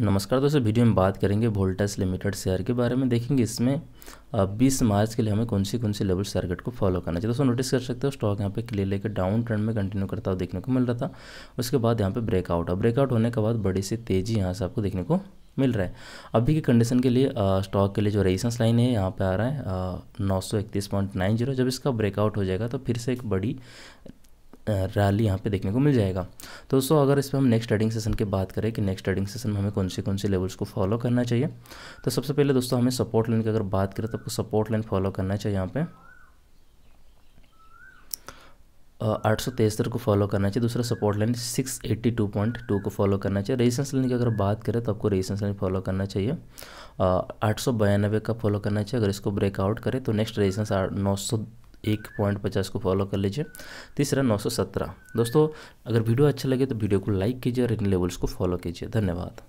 नमस्कार दोस्तों वीडियो में बात करेंगे वोल्टास लिमिटेड शेयर के बारे में देखेंगे इसमें 20 मार्च के लिए हमें कौन सी कौन सी लेवल टारगेट को फॉलो करना चाहिए दोस्तों नोटिस कर सकते हो स्टॉक यहाँ पे क्लियर लेकर डाउन ट्रेंड में कंटिन्यू करता हुआ देखने को मिल रहा था उसके बाद यहाँ पर ब्रेकआउट है ब्रेकआउट होने के बाद बड़ी सी तेज़ी यहाँ से आपको देखने को मिल रहा है अभी की कंडीशन के लिए स्टॉक के लिए जो रेजिस्टेंस लाइन है यहाँ पे आ रहा है नौ सौ इकतीस पॉइंट नाइन जीरो जब इसका ब्रेकआउट हो जाएगा तो फिर से एक बड़ी रैली यहाँ पे देखने को मिल जाएगा तो दोस्तों अगर इस पर हम नेक्स्ट ट्रेडिंग सेशन की बात करें कि नेक्स्ट ट्रेडिंग सेशन में हमें कौन से कौन से लेवल्स को फॉलो करना चाहिए तो सबसे पहले दोस्तों हमें सपोर्ट लाइन की अगर बात करें तो आपको सपोर्ट लाइन फॉलो करना चाहिए यहाँ पर आठ सौ को फॉलो करना चाहिए दूसरा support line six eighty two point two को फॉलो करना चाहिए रेजिस्टेंस लाइन की अगर बात करें तो आपको रेजिस्टेंस लाइन फॉलो करना चाहिए आठ सौ बयानबे का फॉलो करना चाहिए अगर इसको ब्रेकआउट करें तो नेक्स्ट रेजिस्टेंस नौ सौ एक पॉइंट पचास को फॉलो कर लीजिए तीसरा नौ सौ सत्रह दोस्तों अगर वीडियो अच्छा लगे तो वीडियो को लाइक कीजिए और इन लेवल्स को फॉलो कीजिए धन्यवाद